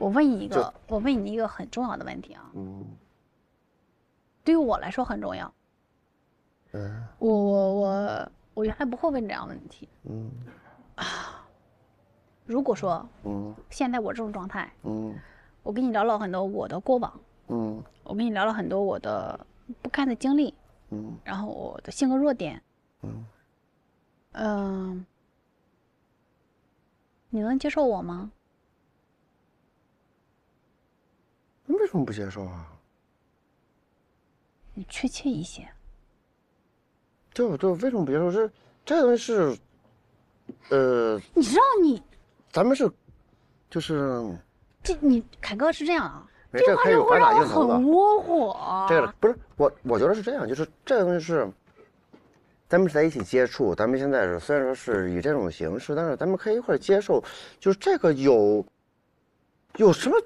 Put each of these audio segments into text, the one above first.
我问你一个，我问你一个很重要的问题啊！嗯。对于我来说很重要。嗯。我我我我原来不会问这样的问题。嗯。啊，如果说，嗯。现在我这种状态，嗯。我跟你聊了很多我的过往，嗯。我跟你聊了很多我的不堪的经历，嗯。然后我的性格弱点，嗯。嗯，你能接受我吗？为什么不接受啊？你确切一些。对对，为什么别接受？这这个东西是，呃。你知道你？咱们是，就是。这你，凯哥是这样啊？这话以的让我很窝火。这个不是我，我觉得是这样，就是这个东西是，咱们是在一起接触，咱们现在是虽然说是以这种形式，但是咱们可以一块接受，就是这个有，有什么？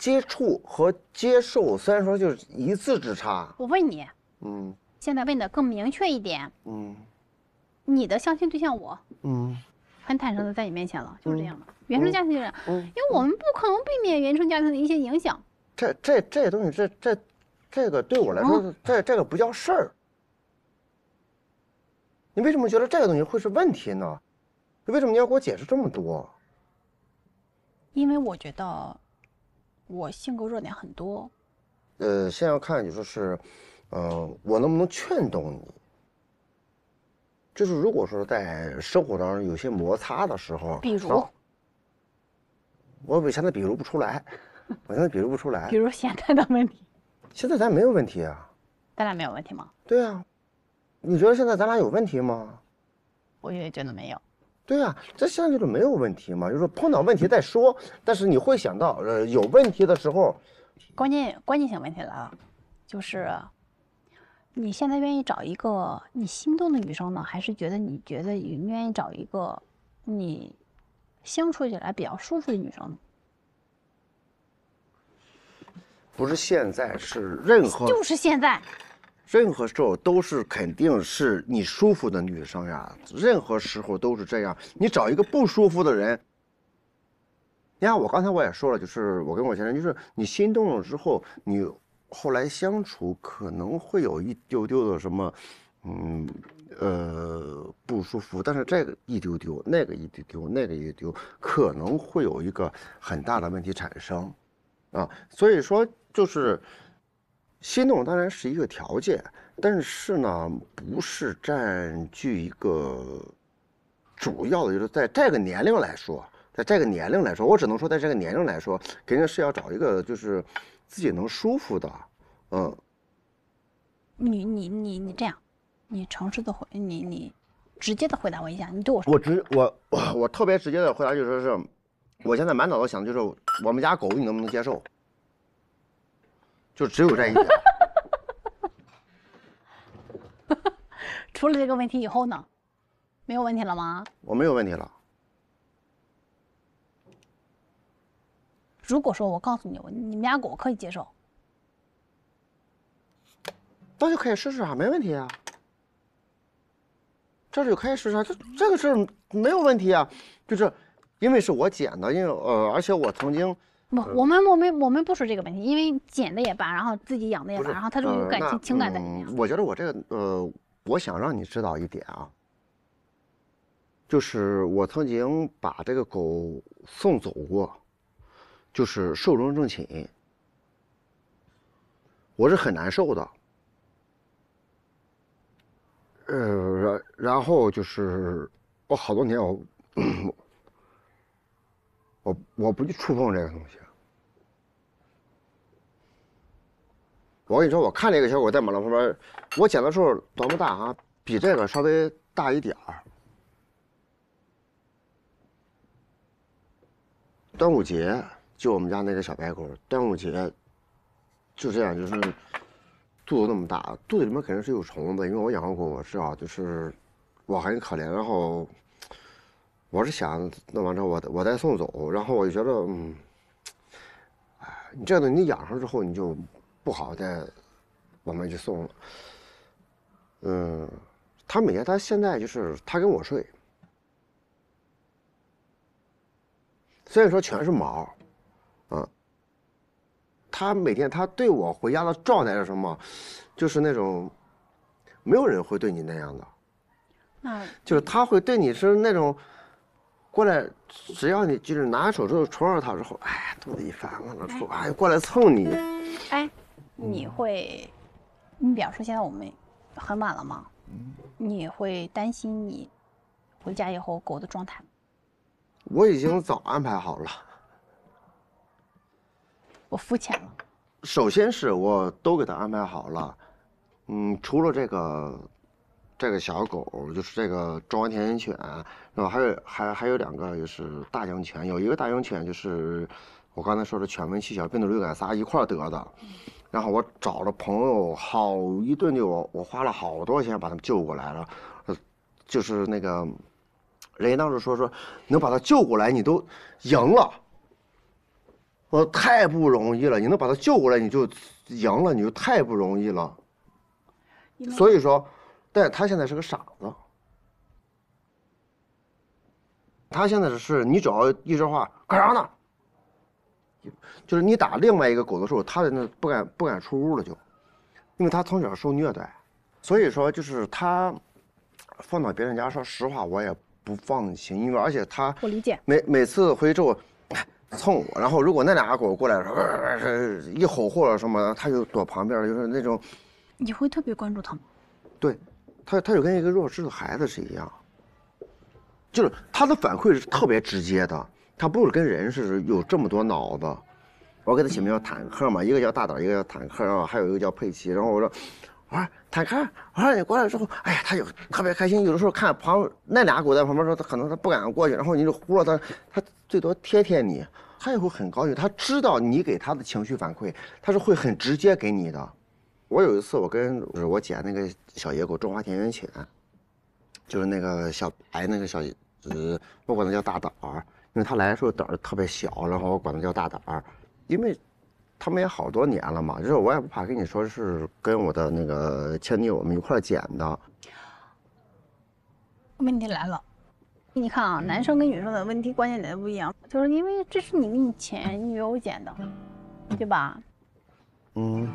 接触和接受，虽然说就是一字之差。我问你，嗯，现在问的更明确一点，嗯，你的相亲对象我，嗯，很坦诚的在你面前了，就是这样的，原生家庭就是，因为我们不可能避免原生家庭的一些影响。这、这、这些东西，这、这、这个对我来说，这、这个不叫事儿。你为什么觉得这个东西会是问题呢？为什么你要给我解释这么多？因为我觉得。我性格弱点很多，呃，先要看你说是，嗯，我能不能劝动你。就是如果说在生活当中有些摩擦的时候，比如，我我现在比如不出来，我现在比如不出来，比如现在的问题，现在咱没有问题啊，咱俩没有问题吗？对啊，你觉得现在咱俩有问题吗？我觉觉得没有。对啊，这相就是没有问题嘛，就是说碰到问题再说。但是你会想到，呃，有问题的时候，关键关键性问题了啊，就是，你现在愿意找一个你心动的女生呢，还是觉得你觉得愿意找一个你相处起来比较舒服的女生呢？不是现在，是任何，就是现在。任何时候都是肯定是你舒服的女生呀，任何时候都是这样。你找一个不舒服的人，你看我刚才我也说了，就是我跟我前任，就是你心动了之后，你后来相处可能会有一丢丢的什么，嗯呃不舒服。但是这个一丢丢，那个一丢丢，那个一丢丢，可能会有一个很大的问题产生，啊，所以说就是。心动当然是一个条件，但是呢，不是占据一个主要的。就是在这个年龄来说，在这个年龄来说，我只能说在这个年龄来说，肯定是要找一个就是自己能舒服的，嗯。你你你你这样，你诚实的回你你直接的回答我一下，你对我我直我我我特别直接的回答就说是，我现在满脑子想的就是我们家狗你能不能接受。就只有这一点。出 了这个问题以后呢？没有问题了吗？我没有问题了。如果说我告诉你，你们家狗可以接受，那就可以试试啊，没问题啊。这就可以试试啊，这这个事儿没有问题啊，就是，因为是我捡的，因为呃，而且我曾经。我我们我们我们不说这个问题，因为捡的也罢，然后自己养的也罢，然后他就有感情情感在里面。我觉得我这个呃，我想让你知道一点啊，就是我曾经把这个狗送走过，就是寿终正寝，我是很难受的。呃，然然后就是我好多年我 我我不去触碰这个东西。我跟你说，我看那个小狗在马路旁边，我捡的时候多么大啊，比这个稍微大一点儿。端午节，就我们家那个小白狗，端午节，就这样，就是肚子那么大，肚子里面肯定是有虫子，因为我养过狗我知道，就是我很可怜，然后我是想弄完之后我我再送走，然后我就觉得嗯，哎，你这样的你养上之后你就。不好再往外去送了。嗯，他每天他现在就是他跟我睡，虽然说全是毛，啊，他每天他对我回家的状态是什么？就是那种没有人会对你那样的，那就是他会对你是那种过来，只要你就是拿手头戳着他之后，哎，肚子一翻，完了出哎，过来蹭你，哎。你会，你比方说现在我们很晚了吗？你会担心你回家以后狗的状态？我已经早安排好了。我肤浅了。首先是我都给他安排好了，嗯，除了这个这个小狗，就是这个中华田园犬，然后还有还还有两个就是大型犬，有一个大型犬就是我刚才说的犬瘟、细小、病毒、流感仨一块得的。然后我找了朋友好一顿就我花了好多钱把他们救过来了，呃，就是那个人当时说说能把他救过来，你都赢了。我太不容易了，你能把他救过来你就赢了，你就太不容易了。所以说，但他现在是个傻子，他现在是，你只要一说话，干啥呢？就是你打另外一个狗的时候，它在那不敢不敢出屋了，就，因为它从小受虐待，所以说就是它，放到别人家，说实话我也不放心，因为而且它我理解每每次回去之后蹭我，然后如果那俩狗过来的呃、一吼或者什么，它就躲旁边就是那种你会特别关注它吗？对，它它就跟一个弱智的孩子是一样，就是它的反馈是特别直接的。它不是跟人是有这么多脑子，我给它起名叫坦克嘛，一个叫大胆，一个叫坦克，然后还有一个叫佩奇。然后我说，我说坦克，我说你过来之后，哎呀，它就特别开心。有的时候看旁那俩狗在旁边说，它可能它不敢过去，然后你就呼了它，它最多贴贴你，它也会很高兴。它知道你给它的情绪反馈，它是会很直接给你的。我有一次，我跟我捡那个小野狗中华田园犬，就是那个小白那个小，不管它叫大胆。因为他来的时候胆儿特别小，然后我管他叫大胆儿，因为他们也好多年了嘛，就是我也不怕跟你说，是跟我的那个前女友我们一块儿捡的。问题来了，你看啊，男生跟女生的问题关键点不一样，就是因为这是你跟你前女友捡的，对吧？嗯。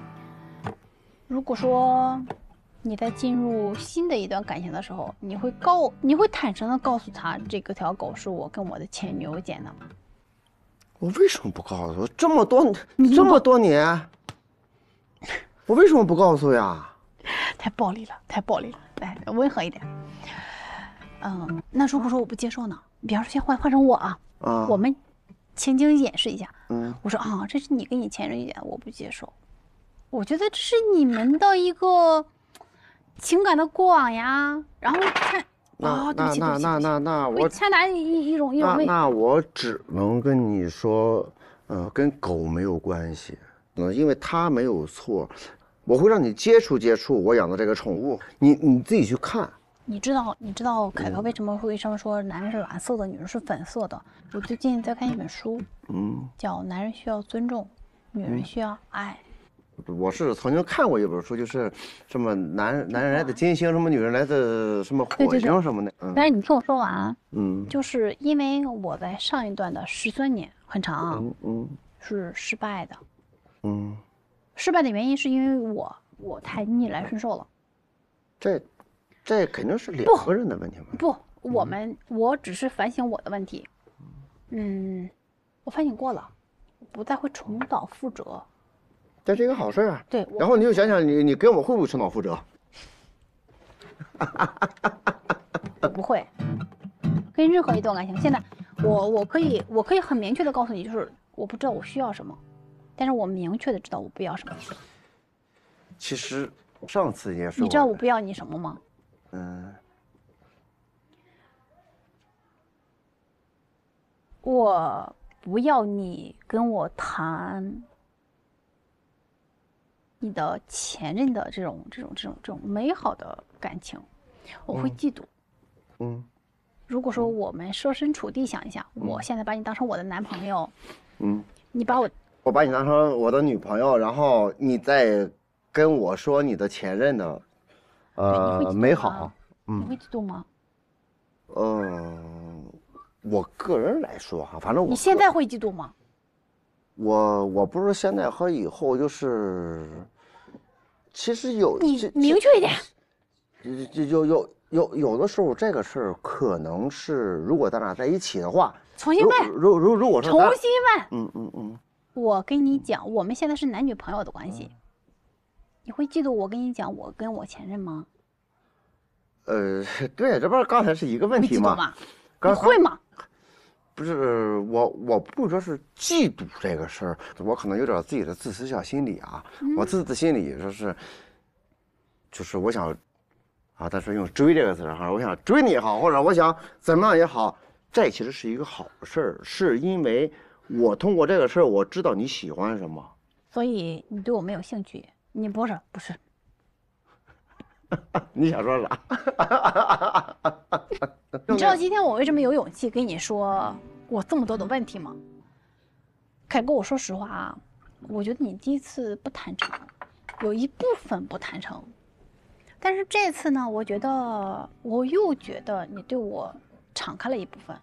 如果说。你在进入新的一段感情的时候，你会告，你会坦诚的告诉他，这个条狗是我跟我的前女友捡的。我为什么不告诉？这么多这么多年，我为什么不告诉呀？太暴力了，太暴力了！来，温和一点。嗯，那如果说我不接受呢？比方说，先换换成我啊。我们情景演示一下。嗯。我说啊，这是你跟你前任演，我不接受。我觉得这是你们的一个。情感的过往呀，然后看，那那那那那那我欠达一一种一种，那我只能跟你说，呃，跟狗没有关系，嗯，因为它没有错，我会让你接触接触我养的这个宠物，你你自己去看。你知道你知道凯哥为什么会么说男人是蓝色的，女人是粉色的？我最近在看一本书，嗯，叫《男人需要尊重，女人需要爱》。我是曾经看过一本书，就是什么男男人来自金星，什么女人来自什么火星什么的。嗯，但是你听我说完。嗯，就是因为我在上一段的十三年很长嗯嗯，是失败的。嗯，失败的原因是因为我我太逆来顺受了。这，这肯定是两个人的问题吧？不，我们我只是反省我的问题。嗯，我反省过了，不再会重蹈覆辙。这是一个好事啊！对，然后你就想想，你你跟我会不会重蹈覆辙？不会，跟任何一段感情。现在我我可以我可以很明确的告诉你，就是我不知道我需要什么，但是我明确的知道我不要什么。其实上次也是，你知道我不要你什么吗？嗯，我不要你跟我谈。你的前任的这种、这种、这种、这种美好的感情，我会嫉妒。嗯，如果说我们设身处地想一想，我现在把你当成我的男朋友，嗯，你把我，我把你当成我的女朋友，然后你再跟我说你的前任的，呃，美好，嗯，你会嫉妒吗？嗯，我个人来说哈，反正我现在会嫉妒吗？我我不是现在和以后就是。其实有，你明确一点。有有有有有的时候，这个事儿可能是，如果咱俩在一起的话，重新问。如如如果说重新问，嗯嗯嗯，我跟你讲，我们现在是男女朋友的关系，你会嫉妒我跟你讲我跟我前任吗？呃，对，这不是刚才是一个问题吗？你会吗？不是我，我不说是嫉妒这个事儿，我可能有点自己的自私小心理啊。我自私的心理就是，就是我想，啊，他说用追这个词哈，我想追你好，或者我想怎么样也好，这其实是一个好事儿，是因为我通过这个事儿我知道你喜欢什么，所以你对我没有兴趣，你不是不是。你想说啥？你知道今天我为什么有勇气跟你说我这么多的问题吗？凯哥，我说实话啊，我觉得你第一次不坦诚，有一部分不坦诚，但是这次呢，我觉得我又觉得你对我敞开了一部分。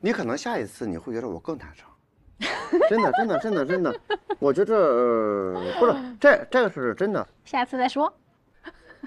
你可能下一次你会觉得我更坦诚。真的，真的，真的，真的，我觉得不是，这这个是真的，下次再说。